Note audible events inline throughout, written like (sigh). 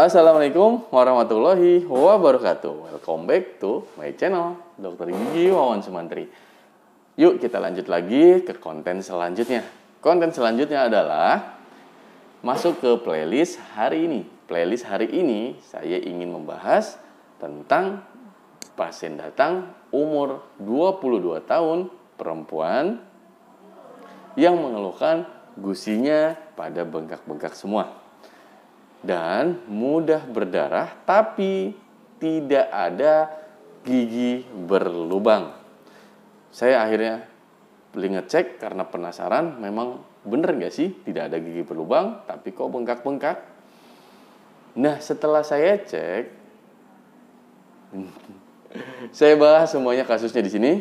Assalamualaikum warahmatullahi wabarakatuh. Welcome back to my channel, Dr. Gigi Wawan Sumantri. Yuk kita lanjut lagi ke konten selanjutnya. Konten selanjutnya adalah masuk ke playlist hari ini. Playlist hari ini saya ingin membahas tentang pasien datang umur 22 tahun perempuan yang mengeluhkan gusinya pada bengkak-bengkak semua dan mudah berdarah tapi tidak ada gigi berlubang. Saya akhirnya beli ngecek karena penasaran memang bener nggak sih tidak ada gigi berlubang tapi kok bengkak-bengkak. Nah setelah saya cek, (laughs) saya bahas semuanya kasusnya di sini.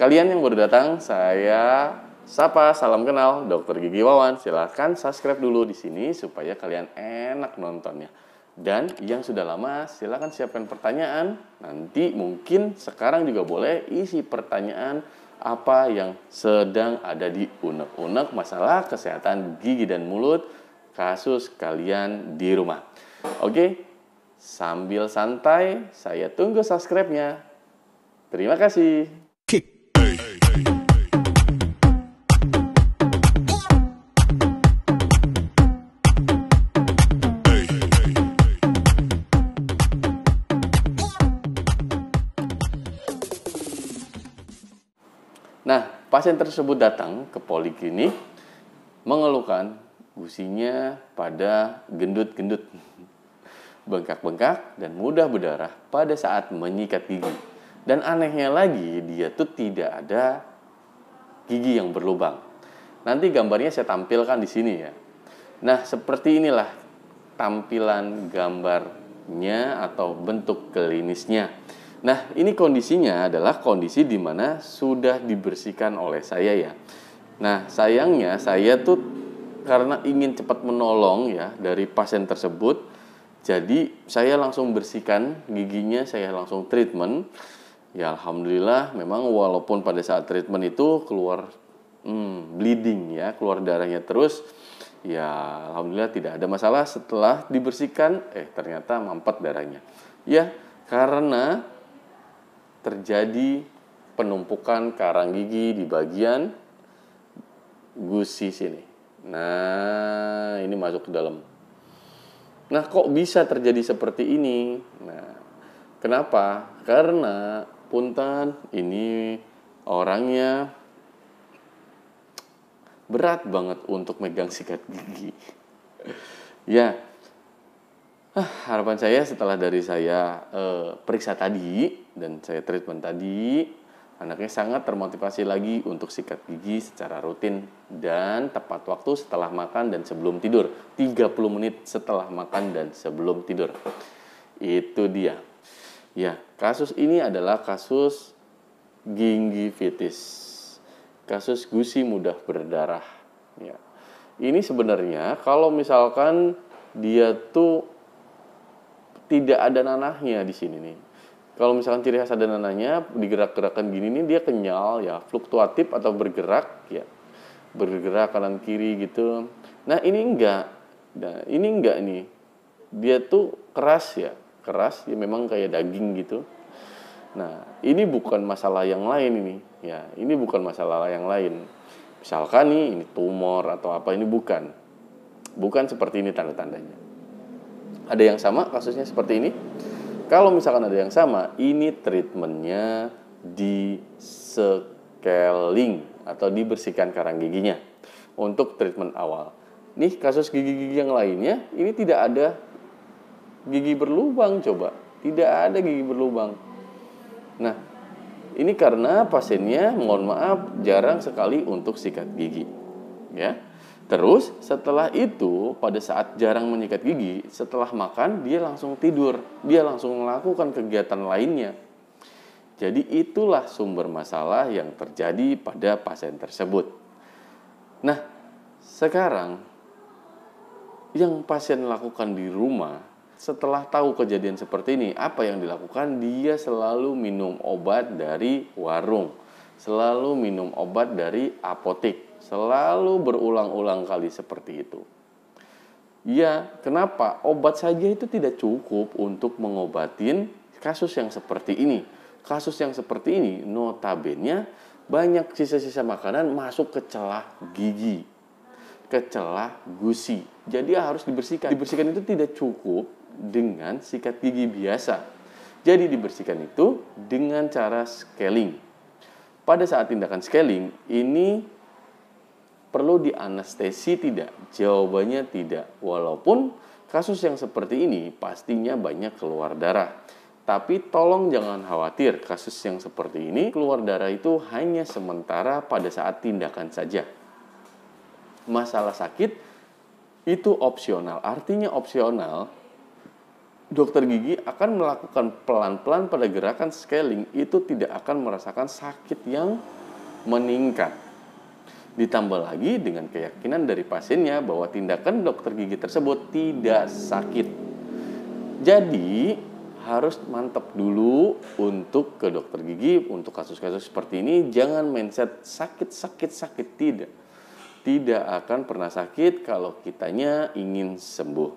Kalian yang baru datang, saya Sapa, salam kenal, Dokter Gigi Wawan. Silahkan subscribe dulu di sini supaya kalian enak nontonnya. Dan yang sudah lama, silahkan siapkan pertanyaan. Nanti mungkin sekarang juga boleh isi pertanyaan apa yang sedang ada di unek-unek masalah kesehatan gigi dan mulut kasus kalian di rumah. Oke, sambil santai, saya tunggu subscribe-nya. Terima kasih. pasien tersebut datang ke poliklinik mengeluhkan gusinya pada gendut-gendut, (laughs) bengkak-bengkak dan mudah berdarah pada saat menyikat gigi. Dan anehnya lagi dia tuh tidak ada gigi yang berlubang. Nanti gambarnya saya tampilkan di sini ya. Nah, seperti inilah tampilan gambarnya atau bentuk klinisnya. Nah, ini kondisinya adalah kondisi di mana sudah dibersihkan oleh saya ya. Nah, sayangnya saya tuh karena ingin cepat menolong ya dari pasien tersebut, jadi saya langsung bersihkan giginya, saya langsung treatment. Ya alhamdulillah memang walaupun pada saat treatment itu keluar hmm, bleeding ya, keluar darahnya terus ya alhamdulillah tidak ada masalah setelah dibersihkan eh ternyata mampet darahnya. Ya, karena terjadi penumpukan karang gigi di bagian gusi sini. Nah, ini masuk ke dalam. Nah, kok bisa terjadi seperti ini? Nah, kenapa? Karena puntan ini orangnya berat banget untuk megang sikat gigi. (laughs) ya, Ah, harapan saya setelah dari saya uh, periksa tadi dan saya treatment tadi, anaknya sangat termotivasi lagi untuk sikat gigi secara rutin dan tepat waktu setelah makan dan sebelum tidur. 30 menit setelah makan dan sebelum tidur. Itu dia. Ya, kasus ini adalah kasus gingivitis. Kasus gusi mudah berdarah. Ya. Ini sebenarnya kalau misalkan dia tuh tidak ada nanahnya di sini nih. Kalau misalkan ciri khas ada nanahnya, digerak-gerakan gini nih dia kenyal ya, fluktuatif atau bergerak ya. Bergerak kanan kiri gitu. Nah, ini enggak. Nah, ini enggak nih. Dia tuh keras ya, keras ya memang kayak daging gitu. Nah, ini bukan masalah yang lain ini. Ya, ini bukan masalah yang lain. Misalkan nih ini tumor atau apa ini bukan. Bukan seperti ini tanda-tandanya ada yang sama kasusnya seperti ini? Kalau misalkan ada yang sama, ini treatmentnya di scaling atau dibersihkan karang giginya untuk treatment awal. Nih kasus gigi-gigi yang lainnya, ini tidak ada gigi berlubang coba. Tidak ada gigi berlubang. Nah, ini karena pasiennya mohon maaf jarang sekali untuk sikat gigi. Ya. Terus setelah itu pada saat jarang menyikat gigi, setelah makan dia langsung tidur, dia langsung melakukan kegiatan lainnya. Jadi itulah sumber masalah yang terjadi pada pasien tersebut. Nah, sekarang yang pasien lakukan di rumah setelah tahu kejadian seperti ini, apa yang dilakukan? Dia selalu minum obat dari warung, selalu minum obat dari apotek Selalu berulang-ulang kali seperti itu. Ya, kenapa? Obat saja itu tidak cukup untuk mengobatin kasus yang seperti ini. Kasus yang seperti ini notabene banyak sisa-sisa makanan masuk ke celah gigi, ke celah gusi. Jadi harus dibersihkan. Dibersihkan itu tidak cukup dengan sikat gigi biasa. Jadi dibersihkan itu dengan cara scaling. Pada saat tindakan scaling, ini Perlu dianestesi tidak? Jawabannya tidak. Walaupun kasus yang seperti ini pastinya banyak keluar darah. Tapi tolong jangan khawatir, kasus yang seperti ini keluar darah itu hanya sementara pada saat tindakan saja. Masalah sakit itu opsional. Artinya opsional, dokter gigi akan melakukan pelan-pelan pada gerakan scaling itu tidak akan merasakan sakit yang meningkat. Ditambah lagi dengan keyakinan dari pasiennya bahwa tindakan dokter gigi tersebut tidak sakit. Jadi harus mantap dulu untuk ke dokter gigi untuk kasus-kasus seperti ini jangan mindset sakit sakit sakit tidak tidak akan pernah sakit kalau kitanya ingin sembuh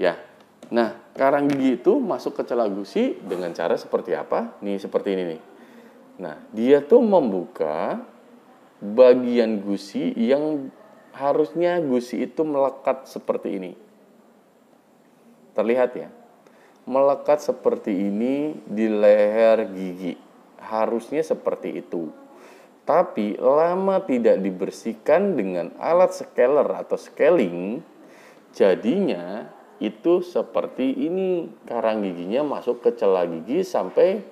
ya nah karang gigi itu masuk ke celah gusi dengan cara seperti apa nih seperti ini nih nah dia tuh membuka bagian gusi yang harusnya gusi itu melekat seperti ini. Terlihat ya? Melekat seperti ini di leher gigi. Harusnya seperti itu. Tapi lama tidak dibersihkan dengan alat scaler atau scaling, jadinya itu seperti ini. Karang giginya masuk ke celah gigi sampai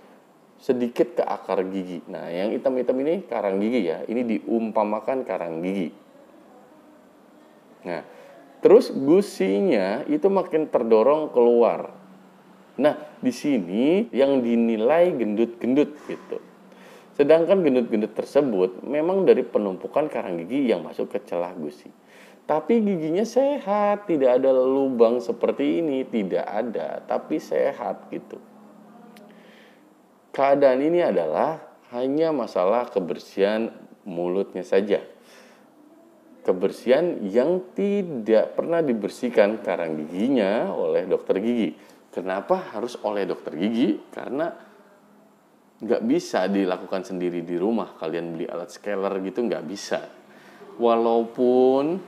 sedikit ke akar gigi. Nah, yang hitam-hitam ini karang gigi ya. Ini diumpamakan karang gigi. Nah, terus gusinya itu makin terdorong keluar. Nah, di sini yang dinilai gendut-gendut gitu. Sedangkan gendut-gendut tersebut memang dari penumpukan karang gigi yang masuk ke celah gusi. Tapi giginya sehat, tidak ada lubang seperti ini, tidak ada, tapi sehat gitu keadaan ini adalah hanya masalah kebersihan mulutnya saja. Kebersihan yang tidak pernah dibersihkan karang giginya oleh dokter gigi. Kenapa harus oleh dokter gigi? Karena nggak bisa dilakukan sendiri di rumah kalian beli alat scaler gitu nggak bisa walaupun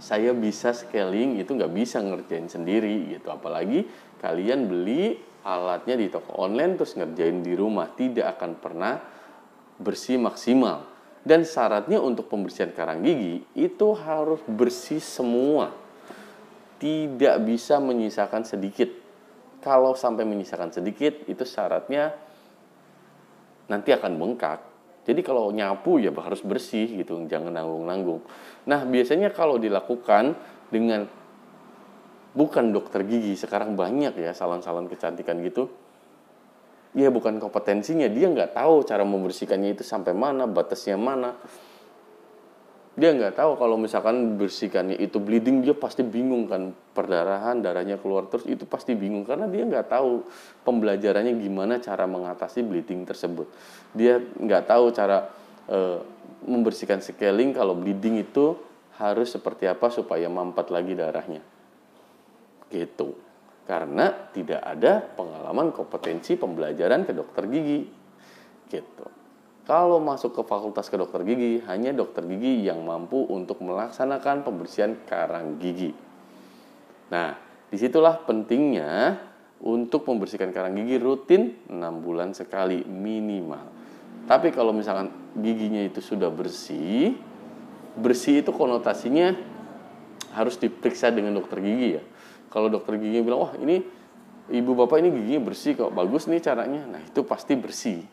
saya bisa scaling itu nggak bisa ngerjain sendiri gitu apalagi kalian beli alatnya di toko online terus ngerjain di rumah tidak akan pernah bersih maksimal dan syaratnya untuk pembersihan karang gigi itu harus bersih semua tidak bisa menyisakan sedikit kalau sampai menyisakan sedikit itu syaratnya nanti akan bengkak jadi kalau nyapu ya harus bersih gitu, jangan nanggung-nanggung. Nah biasanya kalau dilakukan dengan bukan dokter gigi sekarang banyak ya salon-salon kecantikan gitu ya bukan kompetensinya dia nggak tahu cara membersihkannya itu sampai mana batasnya mana dia nggak tahu kalau misalkan bersihkannya itu bleeding dia pasti bingung kan perdarahan darahnya keluar terus itu pasti bingung karena dia nggak tahu pembelajarannya gimana cara mengatasi bleeding tersebut dia nggak tahu cara e, membersihkan scaling kalau bleeding itu harus seperti apa supaya mampat lagi darahnya gitu. Karena tidak ada pengalaman kompetensi pembelajaran ke dokter gigi. Gitu. Kalau masuk ke fakultas ke dokter gigi, hanya dokter gigi yang mampu untuk melaksanakan pembersihan karang gigi. Nah, disitulah pentingnya untuk membersihkan karang gigi rutin 6 bulan sekali minimal. Tapi kalau misalkan giginya itu sudah bersih, bersih itu konotasinya harus diperiksa dengan dokter gigi ya. Kalau dokter gigi bilang, wah ini ibu bapak ini gigi bersih kok, bagus nih caranya. Nah itu pasti bersih.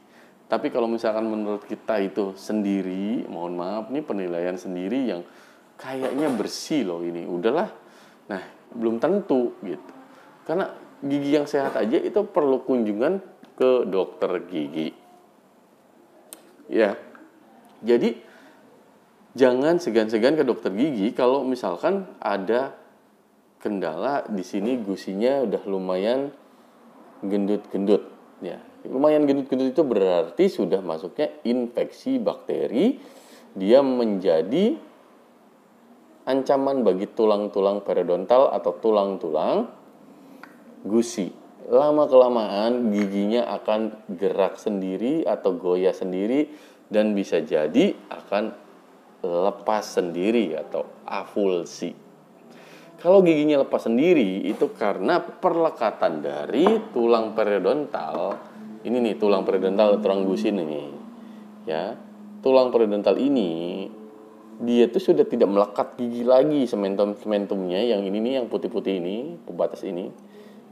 Tapi kalau misalkan menurut kita itu sendiri, mohon maaf nih penilaian sendiri yang kayaknya bersih loh ini. Udahlah. Nah, belum tentu gitu. Karena gigi yang sehat aja itu perlu kunjungan ke dokter gigi. Ya. Jadi jangan segan-segan ke dokter gigi kalau misalkan ada kendala di sini gusinya udah lumayan gendut-gendut ya. Lumayan gendut-gendut itu berarti sudah masuknya infeksi bakteri, dia menjadi ancaman bagi tulang-tulang periodontal atau tulang-tulang gusi. Lama kelamaan giginya akan gerak sendiri atau goyah sendiri dan bisa jadi akan lepas sendiri atau avulsi. Kalau giginya lepas sendiri itu karena perlekatan dari tulang periodontal. Ini nih tulang periodontal tulang gusin ini. Ya. Tulang periodontal ini dia tuh sudah tidak melekat gigi lagi sementum sementumnya yang ini nih yang putih-putih ini pembatas ini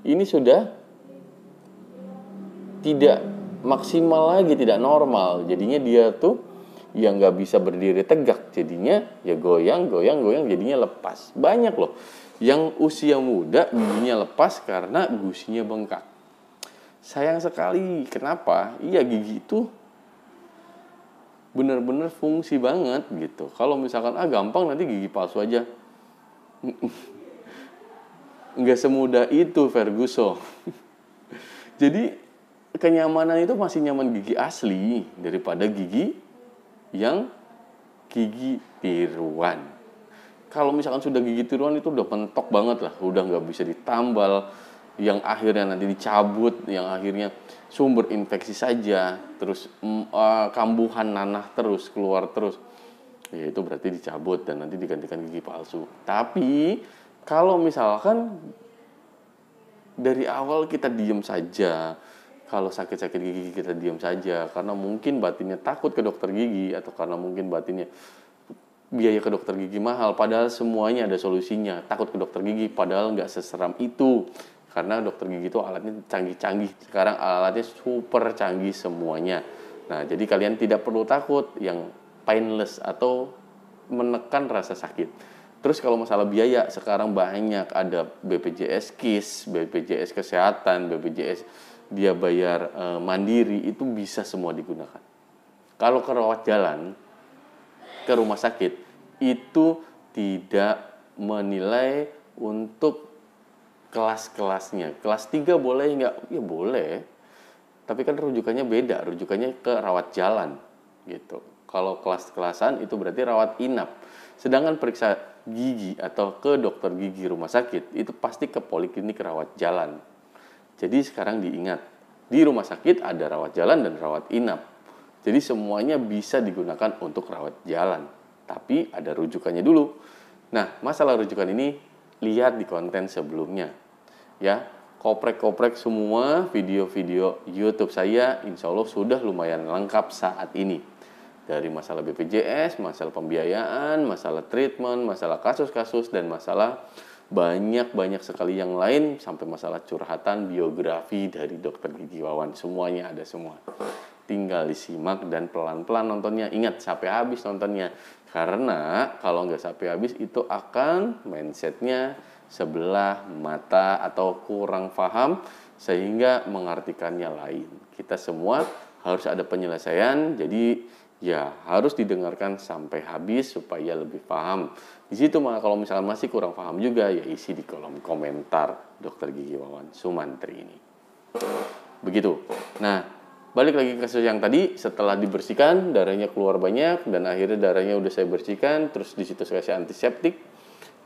ini sudah tidak maksimal lagi tidak normal jadinya dia tuh yang nggak bisa berdiri tegak jadinya ya goyang goyang goyang jadinya lepas banyak loh yang usia muda giginya lepas karena gusinya bengkak sayang sekali kenapa iya gigi itu benar-benar fungsi banget gitu kalau misalkan ah gampang nanti gigi palsu aja (laughs) nggak semudah itu Ferguson (laughs) jadi kenyamanan itu masih nyaman gigi asli daripada gigi yang gigi tiruan. Kalau misalkan sudah gigi tiruan itu udah mentok banget lah, udah nggak bisa ditambal, yang akhirnya nanti dicabut, yang akhirnya sumber infeksi saja, terus uh, kambuhan nanah terus keluar terus, ya itu berarti dicabut dan nanti digantikan gigi palsu. Tapi kalau misalkan dari awal kita diem saja, kalau sakit-sakit gigi kita diam saja karena mungkin batinnya takut ke dokter gigi atau karena mungkin batinnya biaya ke dokter gigi mahal padahal semuanya ada solusinya takut ke dokter gigi padahal nggak seseram itu karena dokter gigi itu alatnya canggih-canggih sekarang alatnya super canggih semuanya nah jadi kalian tidak perlu takut yang painless atau menekan rasa sakit Terus kalau masalah biaya sekarang banyak ada BPJS KIS, BPJS kesehatan, BPJS dia bayar e, mandiri itu bisa semua digunakan. Kalau ke rawat jalan ke rumah sakit itu tidak menilai untuk kelas-kelasnya. Kelas 3 boleh nggak? Ya boleh. Tapi kan rujukannya beda, rujukannya ke rawat jalan gitu. Kalau kelas-kelasan itu berarti rawat inap. Sedangkan periksa gigi atau ke dokter gigi rumah sakit itu pasti ke poliklinik rawat jalan jadi sekarang diingat, di rumah sakit ada rawat jalan dan rawat inap. Jadi semuanya bisa digunakan untuk rawat jalan, tapi ada rujukannya dulu. Nah, masalah rujukan ini lihat di konten sebelumnya. Ya, koprek-koprek semua video-video YouTube saya insya Allah sudah lumayan lengkap saat ini. Dari masalah BPJS, masalah pembiayaan, masalah treatment, masalah kasus-kasus, dan masalah banyak-banyak sekali yang lain sampai masalah curhatan biografi dari dokter Gigi Wawan semuanya ada semua tinggal disimak dan pelan-pelan nontonnya ingat sampai habis nontonnya karena kalau nggak sampai habis itu akan mindsetnya sebelah mata atau kurang paham sehingga mengartikannya lain kita semua harus ada penyelesaian jadi ya harus didengarkan sampai habis supaya lebih paham. Di situ maka kalau misalnya masih kurang paham juga ya isi di kolom komentar Dokter Gigi Wawan Sumantri ini. Begitu. Nah, balik lagi ke kasus yang tadi setelah dibersihkan darahnya keluar banyak dan akhirnya darahnya udah saya bersihkan terus di situ saya kasih antiseptik.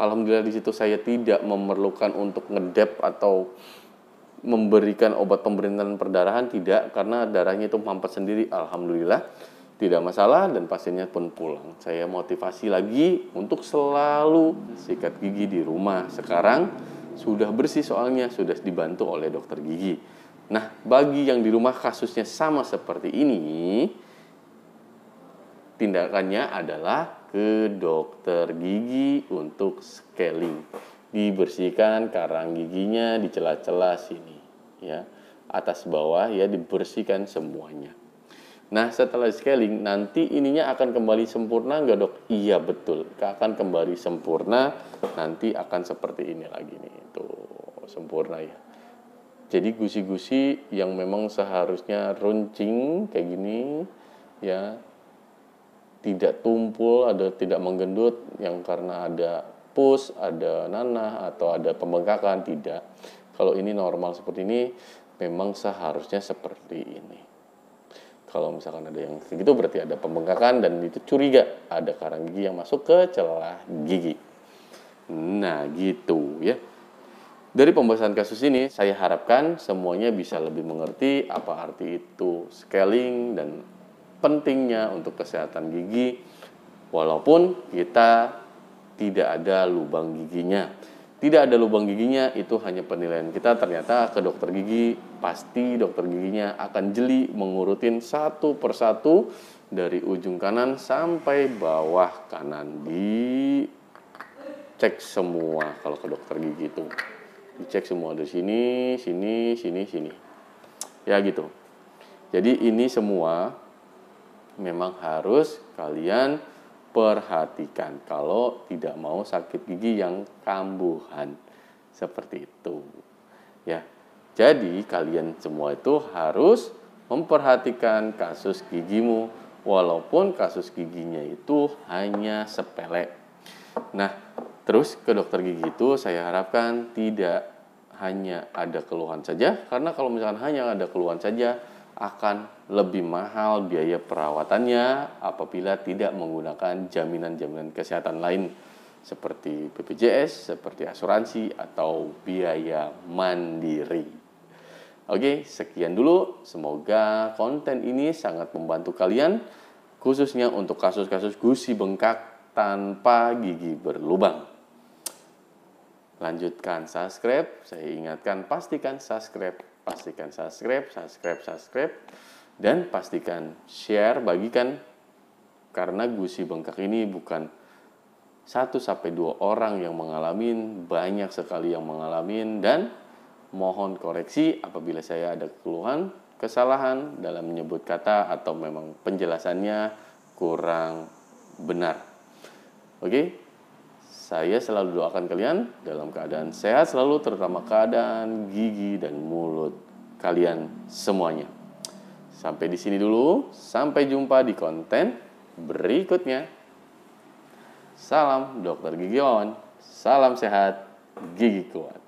Alhamdulillah di situ saya tidak memerlukan untuk ngedep atau memberikan obat pemberhentian perdarahan tidak karena darahnya itu mampet sendiri alhamdulillah tidak masalah dan pasiennya pun pulang. Saya motivasi lagi untuk selalu sikat gigi di rumah. Sekarang sudah bersih soalnya, sudah dibantu oleh dokter gigi. Nah, bagi yang di rumah kasusnya sama seperti ini, tindakannya adalah ke dokter gigi untuk scaling. Dibersihkan karang giginya di celah-celah sini ya, atas bawah ya dibersihkan semuanya Nah setelah scaling nanti ininya akan kembali sempurna nggak dok? Iya betul, akan kembali sempurna nanti akan seperti ini lagi nih itu sempurna ya. Jadi gusi-gusi yang memang seharusnya runcing kayak gini ya tidak tumpul ada tidak menggendut yang karena ada push, ada nanah atau ada pembengkakan tidak. Kalau ini normal seperti ini memang seharusnya seperti ini. Kalau misalkan ada yang segitu berarti ada pembengkakan dan itu curiga ada karang gigi yang masuk ke celah gigi. Nah, gitu ya. Dari pembahasan kasus ini, saya harapkan semuanya bisa lebih mengerti apa arti itu scaling dan pentingnya untuk kesehatan gigi walaupun kita tidak ada lubang giginya tidak ada lubang giginya itu hanya penilaian kita ternyata ke dokter gigi pasti dokter giginya akan jeli mengurutin satu persatu dari ujung kanan sampai bawah kanan di cek semua kalau ke dokter gigi itu dicek semua di sini sini sini sini ya gitu jadi ini semua memang harus kalian perhatikan kalau tidak mau sakit gigi yang kambuhan seperti itu ya jadi kalian semua itu harus memperhatikan kasus gigimu walaupun kasus giginya itu hanya sepele nah terus ke dokter gigi itu saya harapkan tidak hanya ada keluhan saja karena kalau misalkan hanya ada keluhan saja akan lebih mahal biaya perawatannya apabila tidak menggunakan jaminan-jaminan kesehatan lain seperti BPJS, seperti asuransi atau biaya mandiri. Oke, sekian dulu. Semoga konten ini sangat membantu kalian khususnya untuk kasus-kasus gusi bengkak tanpa gigi berlubang. Lanjutkan subscribe, saya ingatkan pastikan subscribe pastikan subscribe, subscribe, subscribe, dan pastikan share, bagikan karena gusi bengkak ini bukan satu sampai dua orang yang mengalami, banyak sekali yang mengalami dan mohon koreksi apabila saya ada keluhan, kesalahan dalam menyebut kata atau memang penjelasannya kurang benar. Oke, okay? Saya selalu doakan kalian dalam keadaan sehat selalu, terutama keadaan gigi dan mulut kalian semuanya. Sampai di sini dulu, sampai jumpa di konten berikutnya. Salam Dokter Gigi On, salam sehat, gigi kuat.